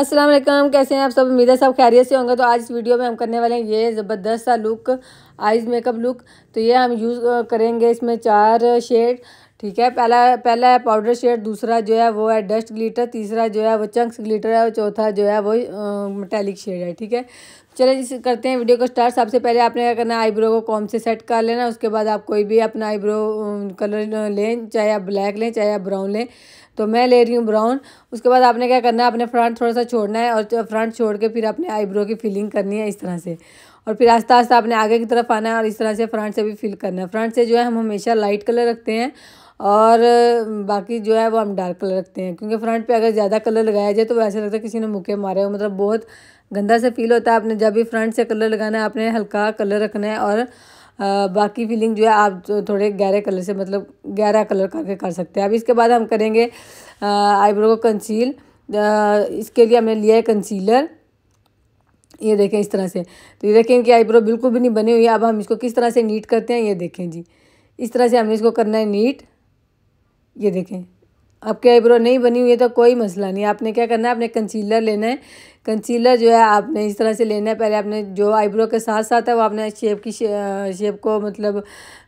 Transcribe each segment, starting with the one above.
अस्सलाम वालेकुम कैसे हैं आप सब उम्मीद है सब खैरियत से होंगे तो आज इस वीडियो में हम करने वाले हैं ये ज़बरदस्त सा लुक आइज़ मेकअप लुक तो ये हम यूज़ करेंगे इसमें चार शेड ठीक है पहला पहला है पाउडर शेड दूसरा जो है वो है डस्ट ग्लिटर तीसरा जो है वो चंक्स ग्लिटर है और चौथा जो है वो मेटेलिक शेड है ठीक है चलिए जिस करते हैं वीडियो को स्टार्ट सबसे पहले आपने क्या करना है आईब्रो को कॉम से सेट कर लेना उसके बाद आप कोई भी अपना आईब्रो कलर लें चाहे आप ब्लैक लें चाहे आप ब्राउन लें तो मैं ले रही हूँ ब्राउन उसके बाद आपने क्या करना है अपने फ्रंट थोड़ा सा छोड़ना है और फ्रंट छोड़ के फिर अपने आईब्रो की फिलिंग करनी है इस तरह से और फिर आस्ता आस्ता आपने आगे की तरफ आना है और इस तरह से फ्रंट से भी फिल करना है फ्रंट से जो है हम हमेशा लाइट कलर रखते हैं और बाकी जो है वो हम डार्क कलर रखते हैं क्योंकि फ्रंट पे अगर ज़्यादा कलर लगाया जाए तो वैसे लगता है किसी ने मुके मारे हो मतलब बहुत गंदा से फील होता है आपने जब भी फ्रंट से कलर लगाना है आपने हल्का कलर रखना है और बाकी फिलिंग जो है आप थोड़े गहरे कलर से मतलब गहरा कलर करके कर सकते हैं अब इसके बाद हम करेंगे आईब्रो को कंसील इसके लिए हमने लिया है कंसीलर ये देखें इस तरह से तो ये देखें कि आईब्रो बिल्कुल भी नहीं बनी हुई है अब हम इसको किस तरह से नीट करते हैं ये देखें जी इस तरह से हमने इसको करना है नीट ये देखें आपके आईब्रो नहीं बनी हुई है तो कोई मसला नहीं आपने क्या करना है आपने कंसीलर लेना है कंसीलर जो है आपने इस तरह से लेना है पहले आपने जो आईब्रो के साथ साथ है वो आपने शेप की शेप को मतलब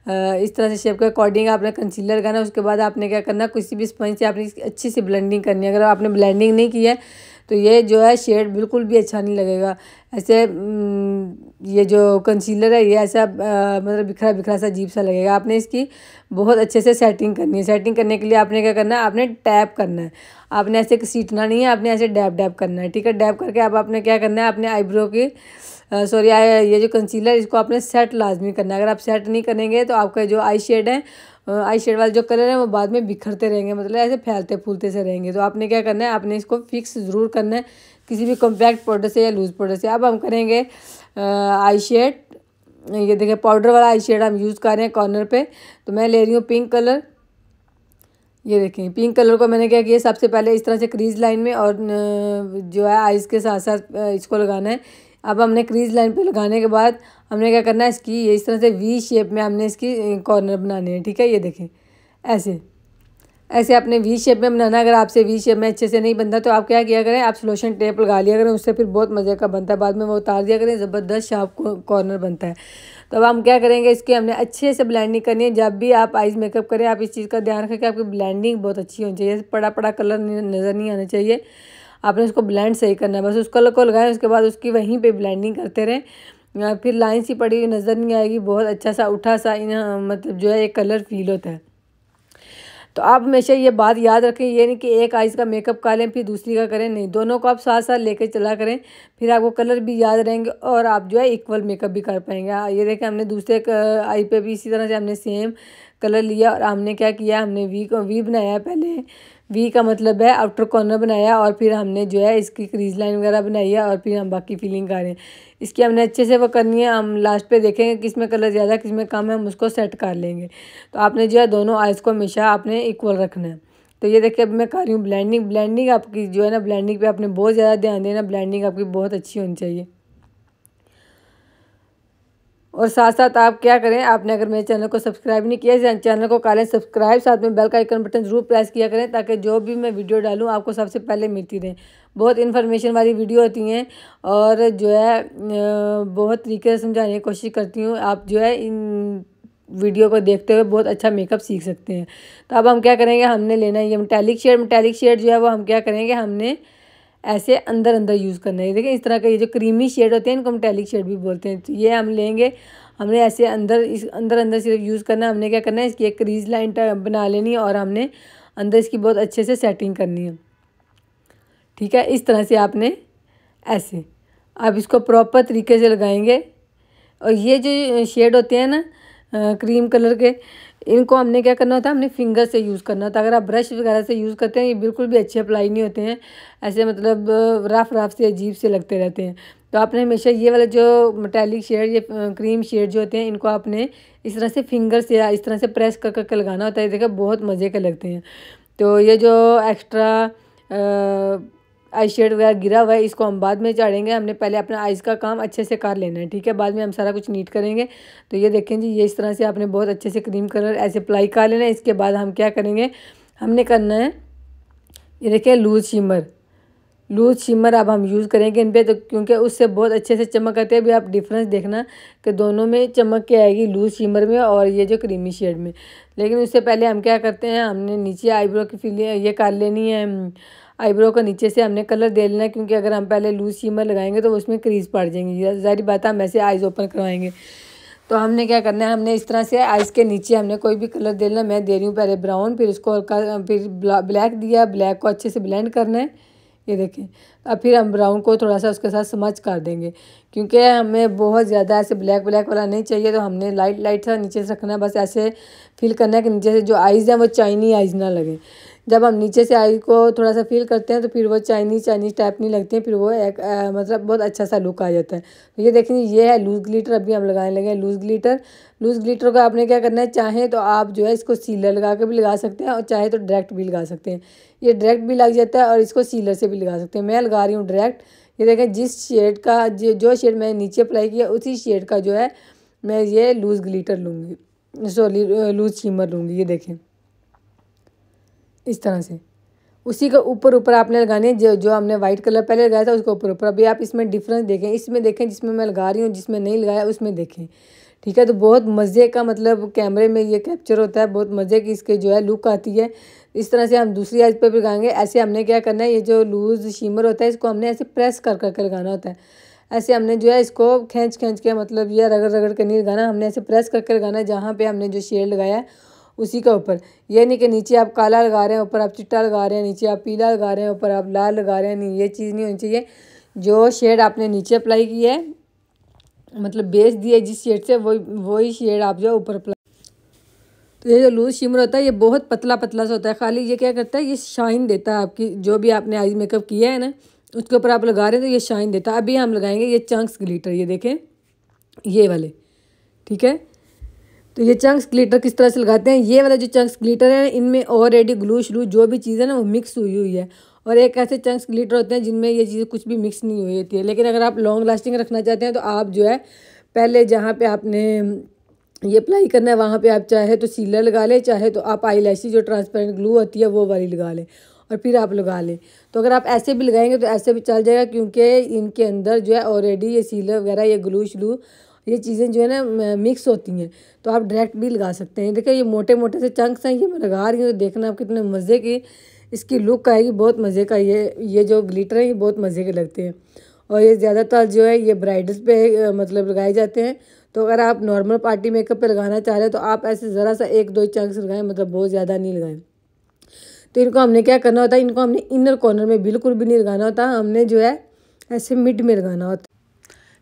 इस तरह से शेप के अकॉर्डिंग आपने कंसीलर करना है उसके बाद आपने क्या करना किसी भी स्पंज से आपने अच्छी सी ब्लेंडिंग करनी है अगर आपने ब्लेंडिंग नहीं की है तो ये जो है शेड बिल्कुल भी अच्छा नहीं लगेगा ऐसे ये जो कंसीलर है ये ऐसा मतलब बिखरा बिखरा सा अजीब सा लगेगा आपने इसकी बहुत अच्छे से सेटिंग करनी है सेटिंग करने के लिए आपने क्या करना है आपने टैप करना है आपने ऐसे सीटना नहीं है आपने ऐसे डैप डैप करना है ठीक है डैप करके अब आप आपने क्या करना है अपने आईब्रो की सॉरी ये जो कंसीलर इसको आपने सेट लाजमी करना है अगर आप सेट नहीं करेंगे तो आपका जो आई शेड है आई शेड वाले जो कलर है वो बाद में बिखरते रहेंगे मतलब ऐसे फैलते फूलते से रहेंगे तो आपने क्या करना है आपने इसको फिक्स ज़रूर करना है किसी भी कॉम्पैक्ट प्रोडक्ट से या लूज़ प्रोडक्ट से अब हम करेंगे आई शेड ये देखें पाउडर वाला आई शेड हम यूज़ कर रहे हैं कॉर्नर पे तो मैं ले रही हूँ पिंक कलर ये देखें पिंक कलर को मैंने क्या किया सबसे पहले इस तरह से क्रीज लाइन में और जो है आइज़ के साथ साथ इसको लगाना है अब हमने क्रीज लाइन पे लगाने के बाद हमने क्या करना है इसकी ये इस तरह से वी शेप में हमने इसकी कॉर्नर बनानी है ठीक है ये देखें ऐसे ऐसे आपने वी शेप में बनाना अगर आपसे वी शेप में अच्छे से नहीं बनता तो आप क्या किया करें आप सोलोशन टेप लगा लिया करें उससे फिर बहुत मज़े का बनता है बाद में वो उतार दिया करें ज़बरदस्त शार्प कॉर्नर बनता है तो अब हम क्या करेंगे इसके हमने अच्छे से ब्लैंडिंग करनी है जब भी आप आइज़ मेकअप करें आप इस चीज़ का ध्यान रखें कि आपकी ब्लैंडिंग बहुत अच्छी होनी चाहिए पड़ा पड़ा कलर नज़र नहीं आना चाहिए आपने उसको ब्लैंड सही करना है बस उस कलर को लगाएं उसके बाद उसकी वहीं पर ब्लैंडिंग करते रहें फिर लाइन सी पड़ी हुई नज़र नहीं आएगी बहुत अच्छा सा उठा सा इन मतलब जो है एक कलर फील होता है तो आप हमेशा ये बात याद रखें ये नहीं कि एक आइज़ का मेकअप कर लें फिर दूसरी का करें नहीं दोनों को आप साथ साथ लेकर चला करें फिर आपको कलर भी याद रहेंगे और आप जो है इक्वल मेकअप भी कर पाएंगे हाँ, ये देखें हमने दूसरे आई पे भी इसी तरह से हमने सेम कलर लिया और हमने क्या किया हमने वी को वी बनाया पहले वी का मतलब है आउटर कॉर्नर बनाया और फिर हमने जो है इसकी क्रीज लाइन वगैरह बनाई है और फिर हम बाकी फिलिंग कर रहे हैं इसकी हमने अच्छे से वो करनी है हम लास्ट पे देखेंगे किस में कलर ज़्यादा किस में कम है हम उसको सेट कर लेंगे तो आपने जो है दोनों आइज़ को हमेशा आपने इक्वल रखना है तो ये देखिए अब मैं कर रही हूँ ब्लैंडिंग ब्लैंडिंग आपकी जो है ना ब्लैंडिंग पर आपने बहुत ज़्यादा ध्यान देना ब्लैंडिंग आपकी बहुत अच्छी होनी चाहिए और साथ साथ आप क्या करें आपने अगर मेरे चैनल को सब्सक्राइब नहीं किया चैनल को कालें सब्सक्राइब साथ में बेल का आइकन बटन ज़रूर प्रेस किया करें ताकि जो भी मैं वीडियो डालूँ आपको सबसे पहले मिलती रहे बहुत इन्फॉर्मेशन वाली वीडियो होती हैं और जो है बहुत तरीके से समझाने की कोशिश करती हूँ आप जो है इन वीडियो को देखते हुए बहुत अच्छा मेकअप सीख सकते हैं तो अब हम क्या करेंगे हमने लेना ये मटैलिक शेड मटैलिक शेड जो है वो हम क्या करेंगे हमने ऐसे अंदर अंदर यूज़ करना है देखिए इस तरह के ये जो क्रीमी शेड होते हैं इनको टैलिक शेड भी बोलते हैं तो ये हम लेंगे हमने ऐसे अंदर इस अंदर अंदर सिर्फ यूज़ करना है हमने क्या करना है इसकी एक क्रीज लाइन बना लेनी और हमने अंदर इसकी बहुत अच्छे से सेटिंग करनी है ठीक है इस तरह से आपने ऐसे आप इसको प्रॉपर तरीके से लगाएंगे और ये जो शेड होते हैं ना क्रीम कलर के इनको हमने क्या करना होता है हमने फिंगर से यूज़ करना होता है अगर आप ब्रश वगैरह से यूज़ करते हैं ये बिल्कुल भी अच्छे अप्लाई नहीं होते हैं ऐसे मतलब रफ रफ से अजीब से लगते रहते हैं तो आपने हमेशा ये वाला जो मटैलिक शेड ये क्रीम शेड जो होते हैं इनको आपने इस तरह से फिंगर से इस तरह से प्रेस कर करके लगाना होता है देखा बहुत मज़े के लगते हैं तो ये जो एक्स्ट्रा आई शेड वगैरह गिरा हुआ है इसको हम बाद में झाड़ेंगे हमने पहले अपना आइज़ का काम अच्छे से कर लेना है ठीक है बाद में हम सारा कुछ नीट करेंगे तो ये देखें जी ये इस तरह से आपने बहुत अच्छे से क्रीम कलर ऐसे अप्लाई कर लेना है इसके बाद हम क्या करेंगे हमने करना है ये देखें लूज शिमर लूज शिमर अब हम यूज़ करेंगे इन पर तो क्योंकि उससे बहुत अच्छे से चमक आते हैं भी आप डिफरेंस देखना कि दोनों में चमक के आएगी लूज शिमर में और ये जो क्रीमी शेड में लेकिन उससे पहले हम क्या करते हैं हमने नीचे आईब्रो की फिलिंग ये कर लेनी है आईब्रो का नीचे से हमने कलर दे लेना है क्योंकि अगर हम पहले लूज सीमर लगाएंगे तो उसमें क्रीज पड़ जाएंगी जारी बात है हम ऐसे आइज़ ओपन करवाएंगे तो हमने क्या करना है हमने इस तरह से आइस के नीचे हमने कोई भी कलर दे लेना मैं दे रही हूँ पहले ब्राउन फिर उसको फिर ब्लैक दिया ब्लैक को अच्छे से ब्लेंड करना है ये देखें अब फिर हम ब्राउन को थोड़ा सा उसके साथ समझ कर देंगे क्योंकि हमें बहुत ज़्यादा ऐसे ब्लैक ब्लैक वाला नहीं चाहिए तो हमने लाइट लाइट सा नीचे से रखना है बस ऐसे फील करना है कि नीचे से जो आइज़ हैं वो चाइनी आइज़ ना लगे जब हम नीचे से आई को थोड़ा सा फील करते हैं तो फिर वो चाइनीज़ चाइनीज़ टाइप नहीं लगती है फिर वो एक आ, मतलब बहुत अच्छा सा लुक आ जाता है तो ये देखिए ये है लूज़ ग्लिटर अभी हम लगाने लगे हैं लूज़ ग्लिटर लूज़ ग्लिटर को आपने क्या करना है चाहे तो आप जो है इसको सीलर लगा के भी लगा सकते हैं और चाहे तो डायरेक्ट भी लगा सकते हैं ये डायरेक्ट भी लग जाता है और इसको सीलर से भी लगा सकते हैं मैं लगा रही हूँ डायरेक्ट ये देखें जिस शेड का जो शेड मैंने नीचे अप्लाई किया उसी शेड का जो है मैं ये लूज़ ग्लीटर लूँगी सॉरी लूज़ चीमर लूँगी ये देखें इस तरह से उसी का ऊपर ऊपर आपने लगाने जो जो हमने वाइट कलर पहले लगाया था उसके ऊपर ऊपर अभी आप इसमें डिफरेंस देखें इसमें देखें जिसमें मैं लगा रही हूँ जिसमें नहीं लगाया उसमें देखें ठीक है तो बहुत मज़े का मतलब कैमरे में ये कैप्चर होता है बहुत मज़े की इसके जो है लुक आती है इस तरह से हम दूसरी आइज पर भी लगाएंगे ऐसे हमने क्या करना है ये जो लूज़ शीमर होता है इसको हमने ऐसे प्रेस कर करके लगाना होता है ऐसे हमने जो है इसको खींच खींच के मतलब ये रगड़ रगड़ के नहीं लगाना हमने ऐसे प्रेस करके लगाना है जहाँ पर हमने जो शेड लगाया है उसी के ऊपर यानी कि नीचे आप काला लगा रहे हैं ऊपर आप चिट्टा लगा रहे हैं नीचे आप पीला लगा रहे हैं ऊपर आप लाल लगा रहे हैं नहीं ये चीज़ नहीं होनी चाहिए जो शेड आपने नीचे अप्लाई की है मतलब बेस दिया जिस शेड से वही वही शेड आप जो ऊपर अप्लाई तो ये जो लूज शिमर होता है ये बहुत पतला पतला सा होता है खाली ये क्या करता है ये शाइन देता है आपकी जो भी आपने आई मेकअप किया है ना उसके ऊपर आप लगा रहे हैं तो ये शाइन देता है अभी हम लगाएंगे ये चंक्स ग्लीटर ये देखें ये वाले ठीक है तो ये चंक्स ग्लिटर किस तरह से लगाते हैं ये वाला जो चंक्स ग्लिटर है इनमें ऑलरेडी ग्लू श्लू जो भी चीज़ है ना वो मिक्स हुई हुई है और एक ऐसे चंक्स ग्लिटर होते हैं जिनमें ये चीज़ें कुछ भी मिक्स नहीं हुई होती है लेकिन अगर आप लॉन्ग लास्टिंग रखना चाहते हैं तो आप जो है पहले जहाँ पे आपने ये अप्लाई करना है वहाँ पे आप चाहे तो सीलर लगा लें चाहे तो आप आई जो ट्रांसपेरेंट ग्लू होती है वो वाली लगा लें और फिर आप लगा लें तो अगर आप ऐसे भी लगाएंगे तो ऐसे भी चल जाएगा क्योंकि इनके अंदर जो है ऑलरेडी ये सीलर वगैरह ये ग्लू श्लू ये चीज़ें जो है ना मिक्स होती हैं तो आप डायरेक्ट भी लगा सकते हैं देखिए ये मोटे मोटे से चंक्स हैं ये मैं लगा रही हूँ देखना आप कितने मज़े की इसकी लुक आएगी बहुत मज़े का ये ये जो ग्लिटर है ये बहुत मज़े के लगते हैं और ये ज़्यादातर जो है ये ब्राइडल्स पे मतलब लगाए जाते हैं तो अगर आप नॉर्मल पार्टी मेकअप पे लगाना चाह रहे हैं तो आप ऐसे ज़रा सा एक दो चंक्स लगाएं मतलब बहुत ज़्यादा नहीं लगाएं तो इनको हमने क्या करना होता है इनको हमने इनर कॉर्नर में बिल्कुल भी नहीं लगाना होता हमने जो है ऐसे मिड में लगाना होता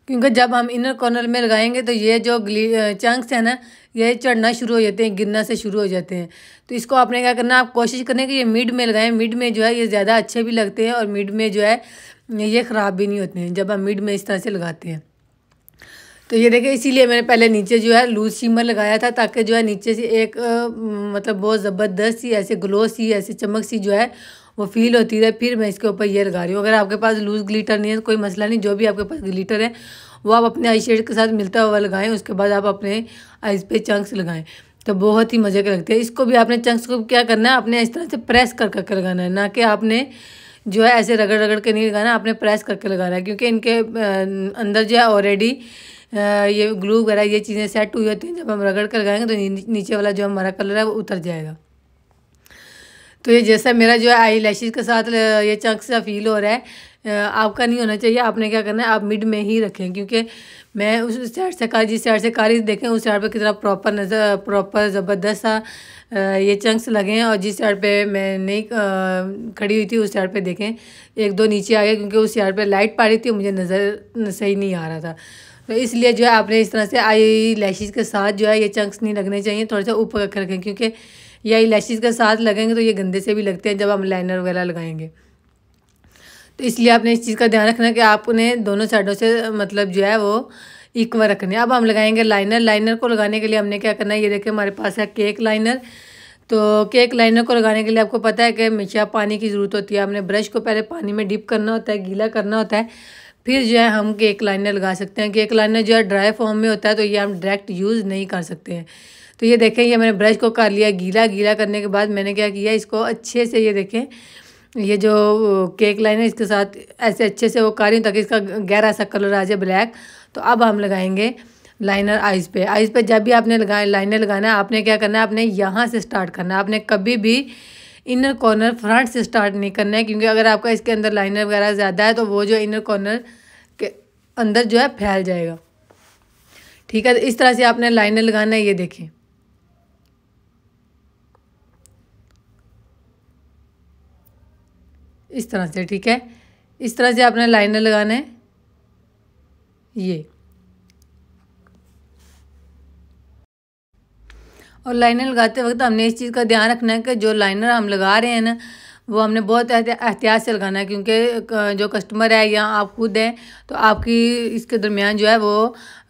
क्योंकि जब हम इनर कॉर्नर में लगाएंगे तो ये जो ग्ली चंक्स हैं ना ये चढ़ना शुरू हो जाते हैं गिरना से शुरू हो जाते हैं तो इसको आपने क्या करना आप कोशिश करें कि ये मिड में लगाएं मिड में जो है ये ज़्यादा अच्छे भी लगते हैं और मिड में जो है ये ख़राब भी नहीं होते हैं जब हम मिड में इस तरह से लगाते हैं तो ये देखिए इसीलिए मैंने पहले नीचे जो है लूज शिमर लगाया था ताकि जो है नीचे से एक आ, मतलब बहुत ज़बरदस्त सी ऐसे ग्लो सी ऐसे चमक सी जो है वो फील होती रहे फिर मैं इसके ऊपर ये लगा रही हूँ अगर आपके पास लूज़ ग्लीटर नहीं है तो कोई मसला नहीं जो भी आपके पास ग्लीटर है वो आप अपने आई शेड के साथ मिलता हुआ लगाएं उसके बाद आप अपने आइज़ पे चंक्स लगाएं तो बहुत ही मज़े के लगते हैं इसको भी आपने चंक्स को क्या करना है आपने इस तरह से प्रेस कर करके लगाना है ना कि आपने जो है ऐसे रगड़ रगड़ के नहीं लगाना आपने प्रेस करके लगाना है क्योंकि इनके अंदर जो है ऑलरेडी ये ग्लू वगैरह ये चीज़ें सेट हुई होती हैं जब हम रगड़ कर लगाएंगे तो नीचे वाला जो हमारा कलर है वो उतर जाएगा तो ये जैसा मेरा जो है आई लैशेज के साथ ये चंक सा फील हो रहा है आपका नहीं होना चाहिए आपने क्या करना है आप मिड में ही रखें क्योंकि मैं उस साइड से कार जिस साइड से कार देखें उस साइड पे कितना प्रॉपर नज़र प्रॉपर ज़बरदस्त सा ये चंक्स लगे हैं और जिस साइड पे मैं नहीं खड़ी हुई थी उस साइड पे देखें एक दो नीचे आ गए क्योंकि उस साइड पे लाइट पा रही थी मुझे नज़र सही नहीं आ रहा था तो इसलिए जो है आपने इस तरह से आई लैशेज़ के साथ जो है ये चंक्स नहीं लगने चाहिए थोड़ा सा ऊपर रख रखें क्योंकि ये आई लैशेज़ के साथ लगेंगे तो ये गंदे से भी लगते हैं जब हम लाइनर वगैरह लगाएंगे तो इसलिए आपने इस चीज़ का ध्यान रखना कि आपने दोनों साइडों से मतलब जो है वो इक्वल रखने अब हम लगाएंगे लाइनर लाइनर को लगाने के लिए हमने क्या करना है ये देखें हमारे पास है केक लाइनर तो केक लाइनर को लगाने के लिए आपको पता है कि हमेशा पानी की ज़रूरत होती है हमने ब्रश को पहले पानी में डिप करना होता है गीला करना होता है फिर जो है हम केक लाइनर लगा सकते हैं केक लाइनर जो है ड्राई फॉर्म में होता है तो ये हम डायरेक्ट यूज़ नहीं कर सकते हैं तो ये देखें ये मैंने ब्रश को कर लिया गीला गीला करने के बाद मैंने क्या किया इसको अच्छे से ये देखें ये जो केक लाइनर इसके साथ ऐसे अच्छे से वो कर रही ताकि इसका गहरा सा कलर आ जाए ब्लैक तो अब हम लगाएंगे लाइनर आइज़ पे आइज़ पे जब भी आपने लगाए लाइनर लगाना है आपने क्या करना है आपने यहाँ से स्टार्ट करना है आपने कभी भी इनर कॉर्नर फ्रंट से स्टार्ट नहीं करना है क्योंकि अगर आपका इसके अंदर लाइनर वगैरह ज़्यादा है तो वो जो इनर कॉर्नर के अंदर जो है फैल जाएगा ठीक है तो इस तरह से आपने लाइनर लगाना है ये देखें इस तरह से ठीक है इस तरह से आपने लाइनर लगाना है ये और लाइनर लगाते वक्त हमने इस चीज़ का ध्यान रखना है कि जो लाइनर हम लगा रहे हैं ना वो हमने बहुत एहतियात से लगाना है क्योंकि जो कस्टमर है या आप खुद हैं तो आपकी इसके दरमियान जो है वो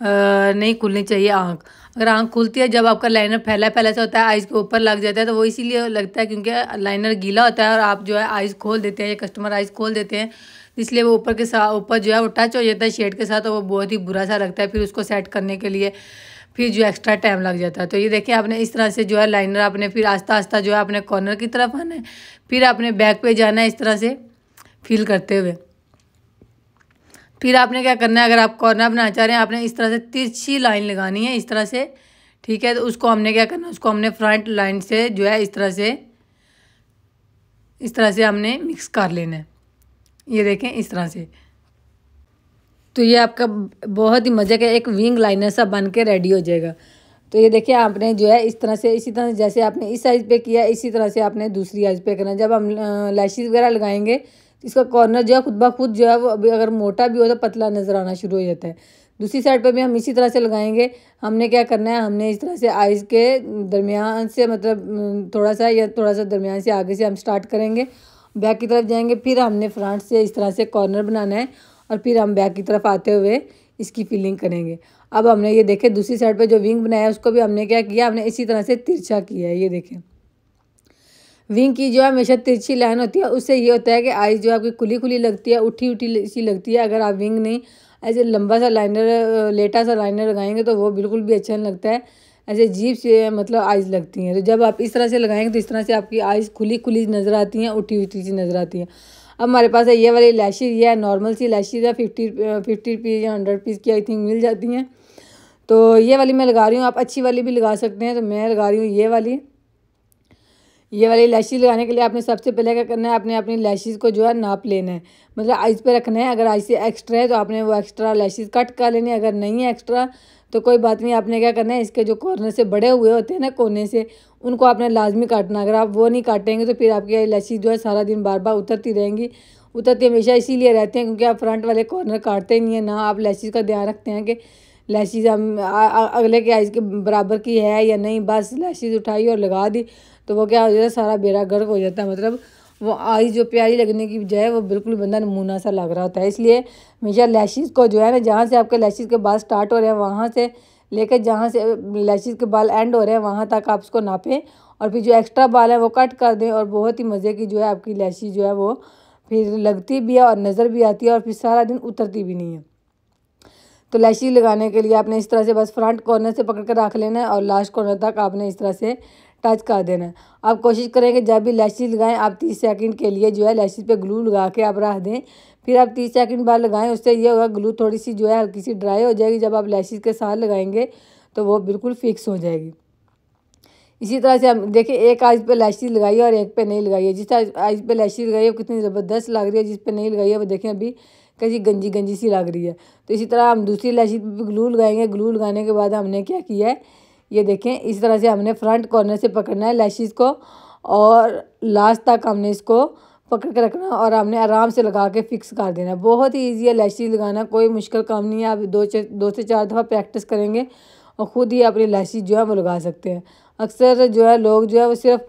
नहीं खुलनी चाहिए आँख अगर आँख खुलती है जब आपका लाइनर फैला फैला सा होता है आइज़ के ऊपर लग जाता है तो वो इसीलिए लगता है क्योंकि लाइनर गीला होता है और आप जो है आइज़ खोल देते हैं या कस्टमर आइज़ खोल देते हैं इसलिए वो ऊपर के साथ ऊपर जो है वो टच हो जाता है शेड के साथ तो वो बहुत ही बुरा सा लगता है फिर उसको सेट करने के लिए फिर जो एक्स्ट्रा टाइम लग जाता है तो ये देखिए आपने इस तरह से जो है लाइनर आपने फिर आस्ता आस्ता जो है अपने कॉर्नर की तरफ आना है फिर आपने बैक पे जाना है इस तरह से फील करते हुए फिर आपने क्या करना है अगर आप कॉर्नर बनाना चाह रहे हैं आपने इस तरह से तिरछी लाइन लगानी है इस तरह से ठीक है तो उसको हमने क्या करना है उसको हमने फ्रंट लाइन से जो है इस तरह से इस तरह से हमने मिक्स कर लेना है ये देखें इस तरह से तो ये आपका बहुत ही मज़े का एक विंग लाइनर सा बन के रेडी हो जाएगा तो ये देखिए आपने जो है इस तरह से इसी तरह जैसे आपने इस साइज़ पे किया इसी तरह से आपने दूसरी साइज़ पे करना जब हम लैशेज़ वगैरह लगाएंगे तो इसका कॉर्नर जो है खुद ब खुद जो है वो अभी अगर मोटा भी हो तो पतला नज़र आना शुरू हो जाता है दूसरी साइड पर भी हम इसी तरह से लगाएंगे हमने क्या करना है हमने इस तरह से आइज़ के दरमियान से मतलब थोड़ा सा या थोड़ा सा दरमियान से आगे से हम स्टार्ट करेंगे बैक की तरफ जाएंगे फिर हमने फ्रंट से इस तरह से कॉर्नर बनाना है और फिर हम बैक की तरफ आते हुए इसकी फिलिंग करेंगे अब हमने ये देखे दूसरी साइड पे जो विंग बनाया है उसको भी हमने क्या किया हमने इसी तरह से तिरछा किया है ये देखें विंग की जो है हमेशा तिरछी लाइन होती है उससे ये होता है कि आई जो आपकी खुली खुली लगती है उठी उठी सी लगती है अगर आप विंग नहीं ऐसे लंबा सा लाइनर लेटा सा लाइनर लगाएंगे तो वो बिल्कुल भी अच्छा नहीं लगता है ऐसे जीप से मतलब आइज लगती हैं तो जब आप इस तरह से लगाएंगे तो इस तरह से आपकी आइज खुली खुली नज़र आती हैं उठी उठी सी नज़र आती हैं अब हमारे पास है ये वाली लैशेज ये नॉर्मल सी लैशेज है फिफ्टी फिफ्टी रुपीज़ या हंड्रेड रुपीज़ की आई थिंक मिल जाती हैं तो ये वाली मैं लगा रही हूँ आप अच्छी वाली भी लगा सकते हैं तो मैं लगा रही हूँ ये वाली ये वाली लैशेज लगाने के लिए आपने सबसे पहले क्या करना है आपने अपनी लैशेज को जो है नाप लेना है मतलब आइज पे रखना है अगर आइज से एक्स्ट्रा है तो आपने वो एक्स्ट्रा लैशेज कट कर लेनी है अगर नहीं है एक्स्ट्रा तो कोई बात नहीं आपने क्या करना है इसके जो कॉर्नर से बड़े हुए होते हैं ना कोने से उनको आपने लाजमी काटना अगर आप वो नहीं काटेंगे तो फिर आपकी इलायची जो है सारा दिन बार बार उतरती रहेंगी उतरती हमेशा इसीलिए रहते हैं क्योंकि आप फ्रंट वाले कॉर्नर काटते नहीं हैं ना आप लैसीज का ध्यान रखते हैं कि लैसीज हम अगले के आइज़ के बराबर की है या नहीं बस लैसीज उठाई और लगा दी तो वो क्या हो जाता है सारा बेरा गर्क हो जाता है मतलब वो आइज़ जो प्यारी लगने की जो है वो बिल्कुल बंदा नमूना सा लग रहा होता है इसलिए हमेशा लैशेज़ को जो है ना जहाँ से आपके लैशेज़ के बाल स्टार्ट हो रहे हैं वहाँ से लेकर जहाँ से लैचेज़ के बाल एंड हो रहे हैं वहाँ तक आप उसको नापें और फिर जो एक्स्ट्रा बाल है वो कट कर दें और बहुत ही मज़े की जो है आपकी लैचेज़ जो है वो फिर लगती भी है और नज़र भी आती है और फिर सारा दिन उतरती भी नहीं है तो लैशी लगाने के लिए आपने इस तरह से बस फ्रंट कॉर्नर से पकड़ कर रख लेना है और लास्ट कॉर्नर तक आपने इस तरह से टच कर देना है आप कोशिश करें कि जब भी लैशी लगाएं आप तीस सेकंड के लिए जो है लैशी पे ग्लू लगा के आप रख दें फिर आप तीस सेकंड बाद लगाएं उससे ये होगा ग्लू थोड़ी सी जो है हल्की सी ड्राई हो जाएगी जब आप लैशेज़ के साथ लगाएंगे तो वो बिल्कुल फिक्स हो जाएगी इसी तरह से हम देखें एक आइज पे लैशेज लगाई और एक पे नहीं लगाई है जिस आइज पे लैशेज लगाई है वो कितनी ज़बरदस्त लग रही है जिस पे नहीं लगाई है वो देखें अभी कैसी गंजी गंजी सी लग रही है तो इसी तरह हम दूसरी लैशेज पर ग्लू लगाएंगे ग्लू लगाने के बाद हमने क्या किया है ये देखें इस तरह से हमने फ्रंट कॉर्नर से पकड़ना है लैशेज़ को और लास्ट तक हमने इसको पकड़ के रखना और आपने आराम से लगा के फ़िक्स कर देना बहुत ही ईजी है लैशेज लगाना कोई मुश्किल काम नहीं है आप दो दो से चार दफ़ा प्रैक्टिस करेंगे और ख़ुद ही अपनी लैशेज जो है वो लगा सकते हैं अक्सर जो है लोग जो है वो सिर्फ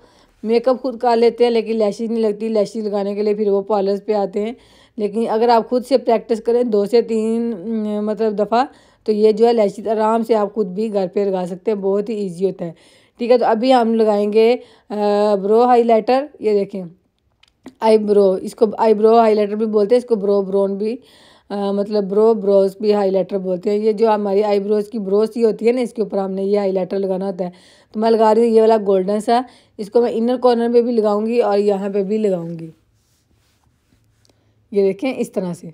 मेकअप खुद कर लेते हैं लेकिन लैशेज नहीं लगती लैशेज लगाने के लिए फिर वो पार्लर्स पर आते हैं लेकिन अगर आप खुद से प्रैक्टिस करें दो से तीन मतलब दफ़ा तो ये जो है लैशेज आराम से आप खुद भी घर पर लगा सकते हैं बहुत ही ईजी होता है ठीक है तो अभी हम लगाएंगे ब्रो हाइलाइटर ये देखें आईब्रो इसको आईब्रो हाईलाइटर भी बोलते हैं इसको ब्रो ब्रोन भी आ, मतलब ब्रो ब्रोज भी हाईलाइटर बोलते हैं ये जो हमारी आईब्रोज की ब्रोज ही होती है ना इसके ऊपर हमने ये हाईलाइटर लगाना होता है तो मैं लगा रही हूँ ये वाला गोल्डन सा इसको मैं इनर कॉर्नर पे भी लगाऊंगी और यहाँ पे भी लगाऊंगी ये देखें इस तरह से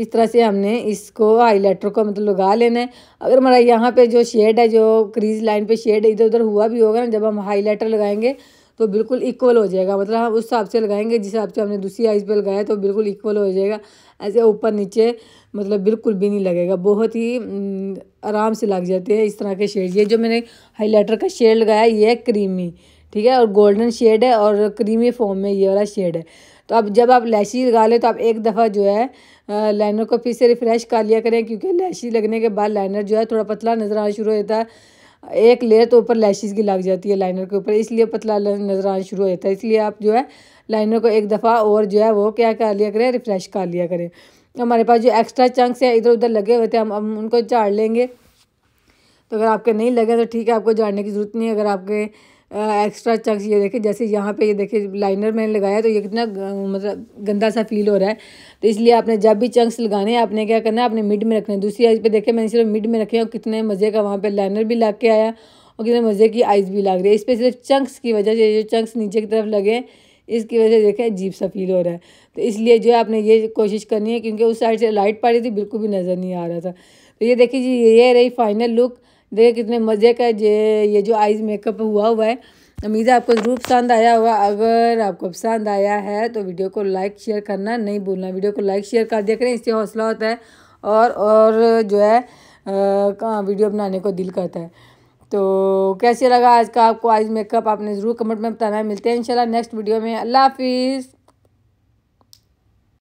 इस तरह से हमने इसको हाईलाइटर को मतलब लगा लेना है अगर हमारा यहाँ पे जो शेड है जो क्रीज लाइन पे शेड इधर उधर हुआ भी होगा ना जब हम हाईलाइटर लगाएंगे तो बिल्कुल इक्वल हो जाएगा मतलब हम उस हिसाब से लगाएंगे जिस हिसाब से हमने दूसरी आइज़ पर लगाया तो बिल्कुल इक्वल हो जाएगा ऐसे ऊपर नीचे मतलब बिल्कुल भी नहीं लगेगा बहुत ही आराम से लग जाते हैं इस तरह के शेड ये जो मैंने हाईलाइटर का शेड लगाया ये है क्रीमी ठीक है और गोल्डन शेड है और क्रीमी फॉर्म में ये वाला शेड है तो अब जब आप लैशी लगा लें तो आप एक दफ़ा जो है लाइनर को फिर से रिफ़्रेश कर लिया करें क्योंकि लैशी लगने के बाद लाइनर जो है थोड़ा पतला नज़र आना शुरू होता है एक लेयर तो ऊपर लैशेज़ की लग जाती है लाइनर के ऊपर इसलिए पतला नज़र आना शुरू हो जाता है इसलिए आप जो है लाइनर को एक दफ़ा और जो है वो क्या कर लिया करें रिफ़्रेश कर लिया करें हमारे पास जो एक्स्ट्रा चंक्स हैं इधर उधर लगे हुए थे हम हम उनको झाड़ लेंगे तो अगर आपके नहीं लगे तो ठीक है आपको झाड़ने की ज़रूरत नहीं है अगर आपके एक्स्ट्रा चक्स ये देखें जैसे यहाँ पे ये देखें लाइनर मैंने लगाया तो ये कितना मतलब गंदा सा फील हो रहा है तो इसलिए आपने जब भी चंक्स लगाने हैं आपने क्या करना है आपने मिड में रखना है दूसरी आइज़ पे देखें मैंने सिर्फ मिड में रखे हैं और कितने मज़े का वहाँ पर लाइनर भी लग के आया और कितने मज़े की आइज़ भी लग रही है इस पर सिर्फ चंक्स की वजह से जो चंक्स नीचे की तरफ लगे इसकी वजह से देखें अजीब सा फील हो रहा है तो इसलिए जो है आपने ये कोशिश करनी है क्योंकि उस साइड से लाइट पा रही थी बिल्कुल भी नज़र नहीं आ रहा था तो ये देखिए जी ये रही फाइनल लुक देखिए कितने मज़े का ये ये जो आइज़ मेकअप हुआ हुआ है उम्मीद है आपको ज़रूर पसंद आया होगा अगर आपको पसंद आया है तो वीडियो को लाइक शेयर करना नहीं भूलना वीडियो को लाइक शेयर कर दिया करें इससे हौसला होता है और और जो है आ, वीडियो बनाने को दिल करता है तो कैसे लगा आज का आपको आइज मेकअप आपने ज़रूर कमेंट में बताना है मिलते हैं इंशाल्लाह नेक्स्ट वीडियो में अल्लाह हाफिज़